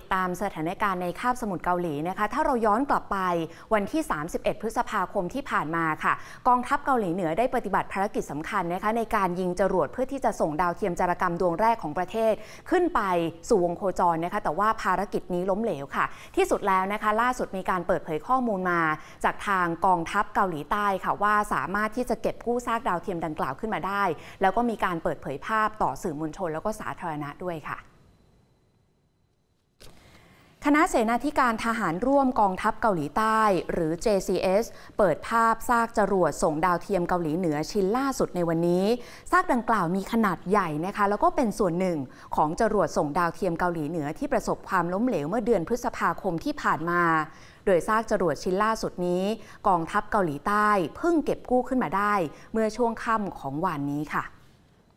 ติดตามสถานการณ์ในคาบสมุทรเกาหลีนะคะ ถ้าเราย้อนกลับไปวันที่ 31 พฤษภาคมที่ผ่านมาค่ะ กองทัพเกาหลีเหนือได้ปฏิบัติภารกิจสำคัญนะคะในการยิงจรวดเพื่อที่จะส่งดาวเทียมจารกรรมดวงแรกของประเทศขึ้นไปสู่วงโคจรนะคะแต่ว่าภารกิจนี้ล้มเหลวค่ะ ที่สุดแล้วนะคะ ล่าสุดมีการเปิดเผยข้อมูลมา จากทางกองทัพเกาหลีใต้ค่ะ ว่าสามารถที่จะเก็บกู้ซากดาวเทียมดังกล่าวขึ้นมาได้ แล้วก็มีการเปิดเผยภาพต่อสื่อมวลชน แล้วก็สาธารณะด้วยค่ะคณะเสนาธิการทหาร ร่วมกองทัพเกาหลีใต้หรือ JCS เปิดภาพซากจรวดส่งดาวเทียมเกาหลีเหนือชิ้นล่าสุดในวันนี้ ซากดังกล่าวมีขนาดใหญ่นะคะ แล้วก็เป็นส่วนหนึ่งของจรวดส่งดาวเทียมเกาหลีเหนือที่ประสบความล้มเหลวเมื่อเดือนพฤษภาคมที่ผ่านมา โดยซากจรวดชิ้นล่าสุดนี้กองทัพเกาหลีใต้เพิ่งเก็บกู้ขึ้นมาได้เมื่อช่วงค่ำของวันนี้ค่ะ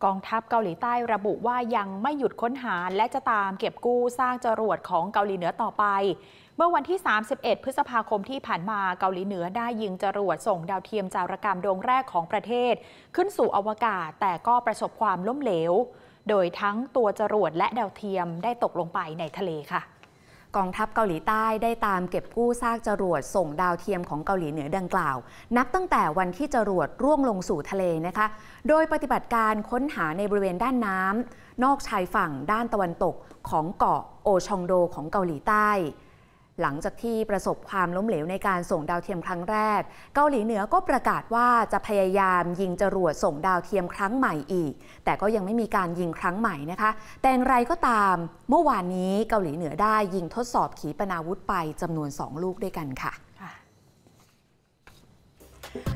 กองทัพเกาหลีใต้ระบุว่ายังไม่หยุดค้นหาและจะตามเก็บกู้สร้างจรวดของเกาหลีเหนือต่อไป เมื่อวันที่ 31 พฤษภาคมที่ผ่านมาเกาหลีเหนือได้ยิงจรวดส่งดาวเทียมจารกรรมดวงแรกของประเทศขึ้นสู่อวกาศแต่ก็ประสบความล้มเหลว โดยทั้งตัวจรวดและดาวเทียมได้ตกลงไปในทะเลค่ะกองทัพเกาหลีใต้ได้ตามเก็บกู้ซากจรวดส่งดาวเทียมของเกาหลีเหนือดังกล่าว นับตั้งแต่วันที่จรวดร่วงลงสู่ทะเลนะคะ โดยปฏิบัติการค้นหาในบริเวณด้านน้ำนอกชายฝั่งด้านตะวันตกของเกาะโอชองโดของเกาหลีใต้หลังจากที่ประสบความล้มเหลวในการส่งดาวเทียมครั้งแรก เกาหลีเหนือก็ประกาศว่าจะพยายามยิงจรวดส่งดาวเทียมครั้งใหม่อีก แต่ก็ยังไม่มีการยิงครั้งใหม่นะคะ แต่อย่างไรก็ตามเมื่อวานนี้เกาหลีเหนือได้ยิงทดสอบขีปนาวุธไปจำนวน 2 ลูกด้วยกันค่ะ